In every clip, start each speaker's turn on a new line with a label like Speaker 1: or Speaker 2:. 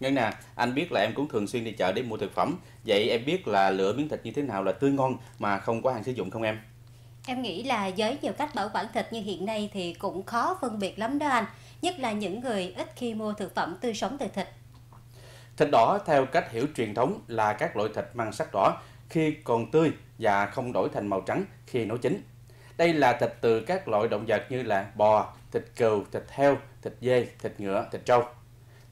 Speaker 1: Ngân nè, anh biết là em cũng thường xuyên đi chợ để mua thực phẩm. Vậy em biết là lựa miếng thịt như thế nào là tươi ngon mà không có hàng sử dụng không em?
Speaker 2: Em nghĩ là với nhiều cách bảo quản thịt như hiện nay thì cũng khó phân biệt lắm đó anh. Nhất là những người ít khi mua thực phẩm tươi sống từ thịt.
Speaker 1: Thịt đỏ theo cách hiểu truyền thống là các loại thịt mang sắc đỏ khi còn tươi và không đổi thành màu trắng khi nấu chín. Đây là thịt từ các loại động vật như là bò, thịt cừu, thịt heo, thịt dê, thịt ngựa, thịt trâu.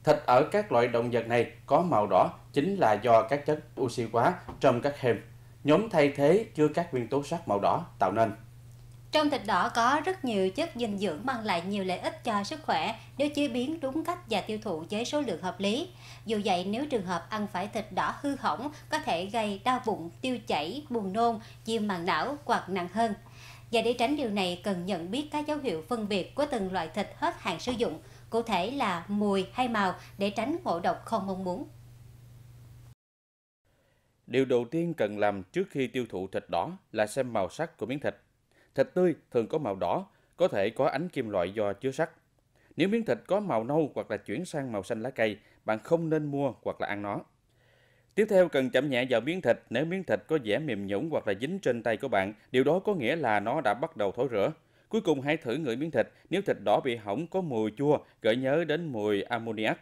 Speaker 1: Thịt ở các loại động vật này có màu đỏ chính là do các chất oxy hóa trong các hềm, nhóm thay thế chứa các nguyên tố sắt màu đỏ tạo nên.
Speaker 2: Trong thịt đỏ có rất nhiều chất dinh dưỡng mang lại nhiều lợi ích cho sức khỏe nếu chế biến đúng cách và tiêu thụ với số lượng hợp lý. Dù vậy, nếu trường hợp ăn phải thịt đỏ hư hỏng, có thể gây đau bụng, tiêu chảy, buồn nôn, viêm màng não hoặc nặng hơn. Và để tránh điều này, cần nhận biết các dấu hiệu phân biệt của từng loại thịt hết hạn sử dụng – cụ thể là mùi hay màu để tránh ngộ độc không mong muốn.
Speaker 1: Điều đầu tiên cần làm trước khi tiêu thụ thịt đỏ là xem màu sắc của miếng thịt. Thịt tươi thường có màu đỏ, có thể có ánh kim loại do chứa sắt. Nếu miếng thịt có màu nâu hoặc là chuyển sang màu xanh lá cây, bạn không nên mua hoặc là ăn nó. Tiếp theo cần chậm nhẹ vào miếng thịt nếu miếng thịt có vẻ mềm nhũn hoặc là dính trên tay của bạn, điều đó có nghĩa là nó đã bắt đầu thối rữa. Cuối cùng hãy thử ngửi miếng thịt, nếu thịt đỏ bị hỏng có mùi chua, gợi nhớ đến mùi ammoniac.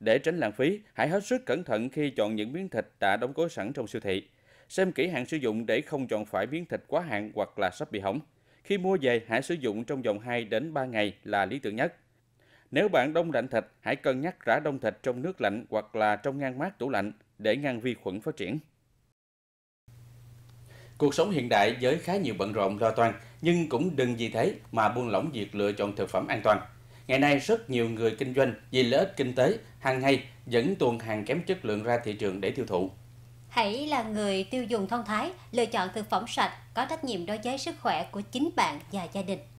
Speaker 1: Để tránh lãng phí, hãy hết sức cẩn thận khi chọn những miếng thịt đã đóng gói sẵn trong siêu thị. Xem kỹ hạn sử dụng để không chọn phải miếng thịt quá hạn hoặc là sắp bị hỏng. Khi mua về, hãy sử dụng trong vòng 2 đến 3 ngày là lý tưởng nhất. Nếu bạn đông lạnh thịt, hãy cân nhắc rã đông thịt trong nước lạnh hoặc là trong ngăn mát tủ lạnh để ngăn vi khuẩn phát triển. Cuộc sống hiện đại với khá nhiều bận rộn lo toan, nhưng cũng đừng vì thế mà buông lỏng việc lựa chọn thực phẩm an toàn. Ngày nay rất nhiều người kinh doanh vì lợi ích kinh tế hàng ngày vẫn tuồn hàng kém chất lượng ra thị trường để tiêu thụ.
Speaker 2: Hãy là người tiêu dùng thông thái, lựa chọn thực phẩm sạch, có trách nhiệm đối với sức khỏe của chính bạn và gia đình.